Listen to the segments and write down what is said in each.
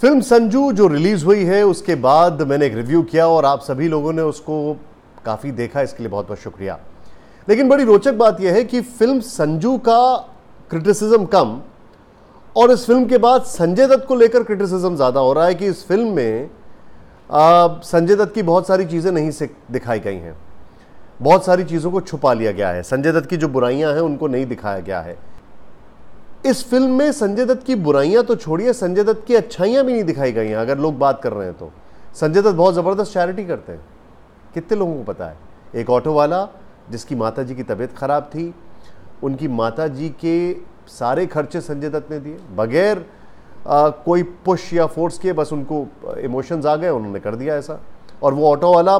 film Sanju जो release हुई है उसके बाद मैंने एक रिव्यू किया और आप सभी लोगों ने उसको काफ़ी देखा इसके लिए बहुत बहुत शुक्रिया लेकिन बड़ी रोचक बात यह है कि फिल्म संजू का क्रिटिसिज्म कम और इस फिल्म के बाद संजय दत्त को लेकर क्रिटिसिज्म ज़्यादा हो रहा है कि इस फिल्म में संजय दत्त की बहुत सारी चीज़ें नहीं दिखाई गई हैं बहुत सारी चीज़ों को छुपा लिया गया है संजय दत्त की जो बुराइयां हैं उनको नहीं दिखाया गया है इस फिल्म में संजय दत्त की बुराइयां तो छोड़िए संजय दत्त की अच्छाइयां भी नहीं दिखाई गई हैं अगर लोग बात कर रहे हैं तो संजय दत्त बहुत ज़बरदस्त चैरिटी करते हैं कितने लोगों को पता है एक ऑटो वाला जिसकी माता जी की तबीयत ख़राब थी उनकी माता जी के सारे खर्चे संजय दत्त ने दिए बगैर कोई पुश या फोर्स किए बस उनको इमोशंस आ गए उन्होंने कर दिया ऐसा और वो ऑटो वाला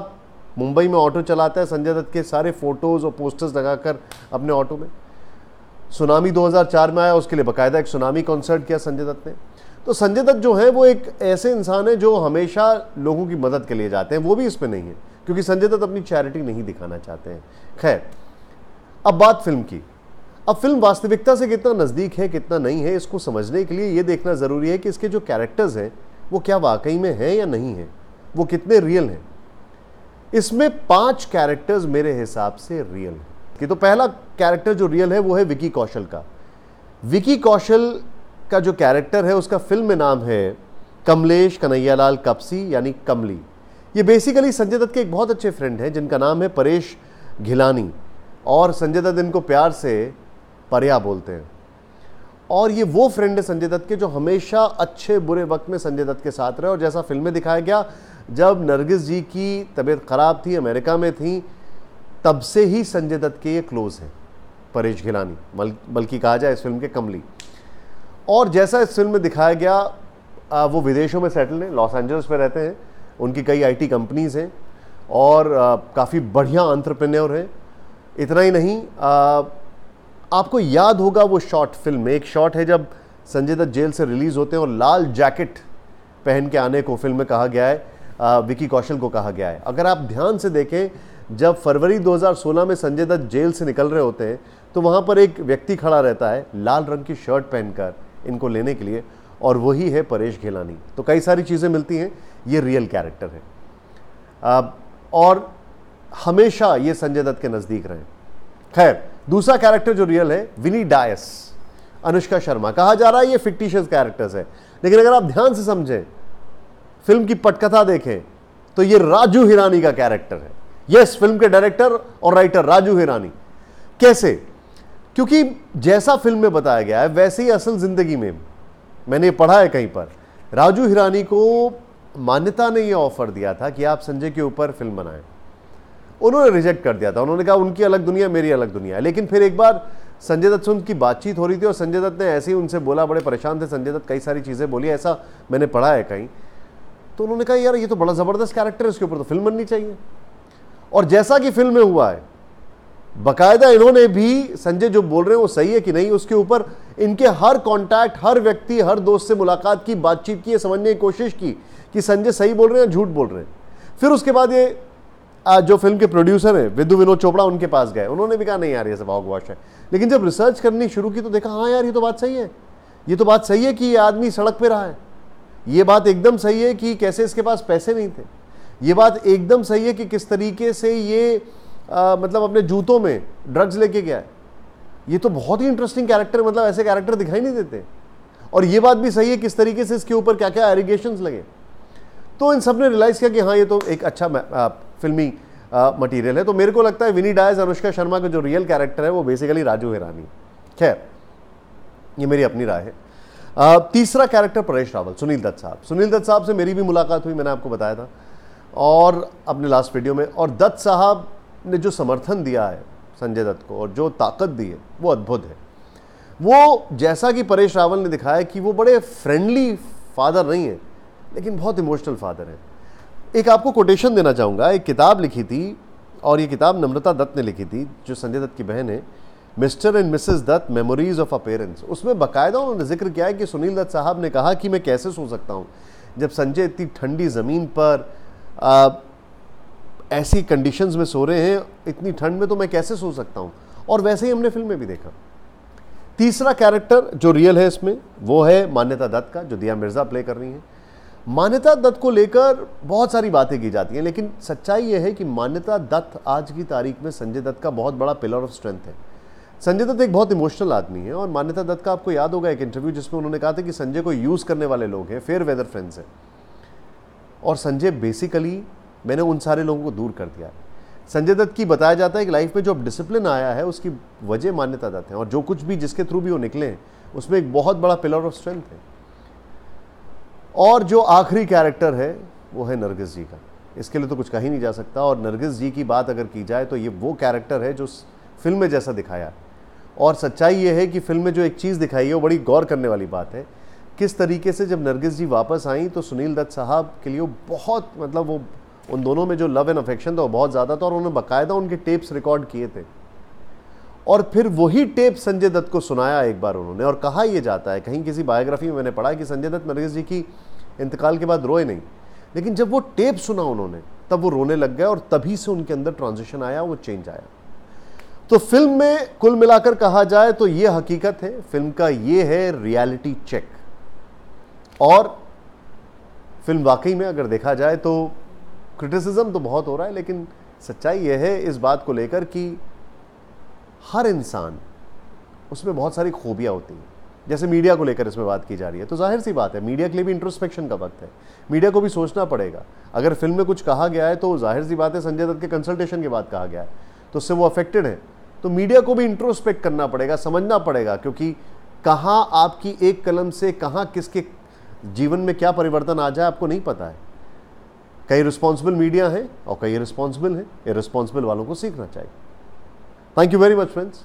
मुंबई में ऑटो चलाता है संजय दत्त के सारे फ़ोटोज़ और पोस्टर्स लगाकर अपने ऑटो में सुनामी 2004 में आया उसके लिए बाकायदा एक सुनामी कॉन्सर्ट किया संजय दत्त ने तो संजय दत्त जो है वो एक ऐसे इंसान है जो हमेशा लोगों की मदद के लिए जाते हैं वो भी इसमें नहीं है क्योंकि संजय दत्त अपनी चैरिटी नहीं दिखाना चाहते हैं खैर अब बात फिल्म की अब फिल्म वास्तविकता से कितना नज़दीक है कितना नहीं है इसको समझने के लिए ये देखना ज़रूरी है कि इसके जो कैरेक्टर्स हैं वो क्या वाकई में हैं या नहीं हैं वो कितने रियल हैं इसमें पांच कैरेक्टर्स मेरे हिसाब से रियल हैं कि तो पहला कैरेक्टर जो रियल है वो है विकी कौशल का विकी कौशल का जो कैरेक्टर है उसका फिल्म में नाम है कमलेश कन्हैयालाल कपसी यानी कमली ये बेसिकली संजय दत्त के एक बहुत अच्छे फ्रेंड हैं जिनका नाम है परेश घिलानी और संजय दत्त इनको प्यार से परिया बोलते हैं और ये वो फ्रेंड है संजय दत्त के जो हमेशा अच्छे बुरे वक्त में संजय दत्त के साथ रहे और जैसा फिल्म में दिखाया गया जब नरगिस जी की तबीयत ख़राब थी अमेरिका में थी तब से ही संजय दत्त के ये क्लोज हैं परेश घिलानी बल्कि कहा जाए इस फिल्म के कमली और जैसा इस फिल्म में दिखाया गया वो विदेशों में सेटल हैं लॉस एंजल्स में रहते हैं उनकी कई आईटी कंपनीज हैं और काफ़ी बढ़िया अंतरप्रेन्योर हैं इतना ही नहीं आ, आपको याद होगा वो शॉर्ट फिल्म में एक शॉट है जब संजय दत्त जेल से रिलीज़ होते हैं और लाल जैकेट पहन के आने को फिल्म में कहा गया है विकी कौशल को कहा गया है अगर आप ध्यान से देखें जब फरवरी 2016 में संजय दत्त जेल से निकल रहे होते हैं तो वहाँ पर एक व्यक्ति खड़ा रहता है लाल रंग की शर्ट पहनकर इनको लेने के लिए और वही है परेश घिलानी तो कई सारी चीज़ें मिलती हैं ये रियल कैरेक्टर है आ, और हमेशा ये संजय दत्त के नज़दीक रहे खैर दूसरा कैरेक्टर जो रियल है विनी डायस अनुष्का शर्मा कहा जा रहा है ये फिक्टिशियस कैरेक्टर्स है लेकिन अगर आप ध्यान से समझें फिल्म की पटकथा देखें तो ये राजू हिरानी का कैरेक्टर है यस फिल्म के डायरेक्टर और राइटर राजू हिरानी कैसे क्योंकि जैसा फिल्म में बताया गया है वैसे ही असल ज़िंदगी में मैंने पढ़ा है कहीं पर राजू हिरानी को मान्यता ने यह ऑफर दिया था कि आप संजय के ऊपर फिल्म बनाएं उन्होंने रिजेक्ट कर दिया था उन्होंने कहा उनकी अलग दुनिया मेरी अलग दुनिया है लेकिन फिर एक बार संजय दत्त से उनकी बातचीत हो रही थी और संजय दत्त ने ऐसे ही उनसे बोला बड़े परेशान थे संजय दत्त कई सारी चीज़ें बोली ऐसा मैंने पढ़ा है कहीं तो उन्होंने कहा यार ये तो बड़ा ज़बरदस्त कैरेक्टर है इसके ऊपर तो फिल्म बननी चाहिए और जैसा कि फिल्म में हुआ है बकायदा इन्होंने भी संजय जो बोल रहे हैं वो सही है कि नहीं उसके ऊपर इनके हर कांटेक्ट हर व्यक्ति हर दोस्त से मुलाकात की बातचीत की समझने की कोशिश की कि संजय सही बोल रहे हैं या झूठ बोल रहे हैं फिर उसके बाद ये जो फिल्म के प्रोड्यूसर हैं विद्यु विनोद चोपड़ा उनके पास गए उन्होंने भी कहा नहीं यार ये सब आगवाश है लेकिन जब रिसर्च करनी शुरू की तो देखा हाँ यार ये तो बात सही है ये तो बात सही है कि ये आदमी सड़क पर रहा है ये बात एकदम सही है कि कैसे इसके पास पैसे नहीं थे ये बात एकदम सही है कि किस तरीके से ये आ, मतलब अपने जूतों में ड्रग्स लेके गया है ये तो बहुत ही इंटरेस्टिंग कैरेक्टर मतलब ऐसे कैरेक्टर दिखाई नहीं देते और ये बात भी सही है किस तरीके से इसके ऊपर क्या क्या एरिगेशन लगे तो इन सब ने रियलाइज़ किया कि हाँ ये तो एक अच्छा आ, फिल्मी मटेरियल है तो मेरे को लगता है विनी डायज अनुष्का शर्मा का जो रियल कैरेक्टर है वो बेसिकली राजू हिरानी खैर ये मेरी अपनी राय है आ, तीसरा कैरेक्टर परेश रावल सुनील दत्त साहब सुनील दत्त साहब से मेरी भी मुलाकात हुई मैंने आपको बताया था और अपने लास्ट वीडियो में और दत्त साहब ने जो समर्थन दिया है संजय दत्त को और जो ताकत दी है वो अद्भुत है वो जैसा कि परेश रावल ने दिखाया कि वो बड़े फ्रेंडली फादर नहीं हैं लेकिन बहुत इमोशनल फादर हैं एक आपको कोटेशन देना चाहूँगा एक किताब लिखी थी और ये किताब नम्रता दत्त ने लिखी थी जो संजय दत्त की बहन है Mr and Mrs Dutt memories of a parents उसमें बाकायदा उन्होंने जिक्र किया है कि सुनील दत्त साहब ने कहा कि मैं कैसे सो सकता हूँ जब संजय इतनी ठंडी ज़मीन पर ऐसी कंडीशंस में सो रहे हैं इतनी ठंड में तो मैं कैसे सो सकता हूँ और वैसे ही हमने फिल्म में भी देखा तीसरा कैरेक्टर जो रियल है इसमें वो है मान्यता दत्त का जो दिया मिर्ज़ा प्ले कर रही हैं मान्यता दत्त को लेकर बहुत सारी बातें की जाती हैं लेकिन सच्चाई ये है कि मान्यता दत्त आज की तारीख में संजय दत्त का बहुत बड़ा पिलर ऑफ स्ट्रेंथ है संजय दत्त एक बहुत इमोशनल आदमी है और मान्यता दत्त का आपको याद होगा एक इंटरव्यू जिसमें उन्होंने कहा था कि संजय को यूज़ करने वाले लोग हैं फेयर वेदर फ्रेंड्स हैं और संजय बेसिकली मैंने उन सारे लोगों को दूर कर दिया संजय दत्त की बताया जाता है कि लाइफ में जो अब डिसिप्लिन आया है उसकी वजह मान्यता जाते हैं और जो कुछ भी जिसके थ्रू भी वो निकले हैं उसमें एक बहुत बड़ा पिलर ऑफ स्ट्रेंथ है और जो आखिरी कैरेक्टर है वो है नरगिस जी का इसके लिए तो कुछ कही नहीं जा सकता और नरगिस जी की बात अगर की जाए तो ये वो कैरेक्टर है जो फिल्म में जैसा दिखाया और सच्चाई ये है कि फिल्म में जो एक चीज़ दिखाई है वो बड़ी गौर करने वाली बात है किस तरीके से जब नरगिस जी वापस आई तो सुनील दत्त साहब के लिए बहुत मतलब वो उन दोनों में जो लव एंड अफेक्शन था वो बहुत ज़्यादा था और उन्होंने बाकायदा उनके टेप्स रिकॉर्ड किए थे और फिर वही टेप संजय दत्त को सुनाया एक बार उन्होंने और कहा यह जाता है कहीं किसी बायोग्राफी में मैंने पढ़ा कि संजय दत्त नरगिस जी की इंतकाल के बाद रोए नहीं लेकिन जब वो टेप सुना उन्होंने तब वो रोने लग गए और तभी से उनके अंदर ट्रांजिशन आया वो चेंज आया तो फिल्म में कुल मिलाकर कहा जाए तो ये हकीकत है फिल्म का ये है रियलिटी चेक और फिल्म वाकई में अगर देखा जाए तो क्रिटिसिज्म तो बहुत हो रहा है लेकिन सच्चाई यह है इस बात को लेकर कि हर इंसान उसमें बहुत सारी खूबियाँ होती हैं जैसे मीडिया को लेकर इसमें बात की जा रही है तो जाहिर सी बात है मीडिया के लिए भी इंट्रोस्पेक्शन का वक्त है मीडिया को भी सोचना पड़ेगा अगर फिल्म में कुछ कहा गया है तो जाहिर सी बात है संजय दत्त के कंसल्टेशन के बाद कहा गया है तो उससे वो अफेक्टेड है तो मीडिया को भी इंट्रोस्पेक्ट करना पड़ेगा समझना पड़ेगा क्योंकि कहाँ आपकी एक कलम से कहाँ किसके जीवन में क्या परिवर्तन आ जाए आपको नहीं पता है कई रिस्पॉन्सिबल मीडिया हैं और कई रिस्पॉन्सिबल हैं ये रिस्पॉन्सिबल वालों को सीखना चाहिए thank you very much friends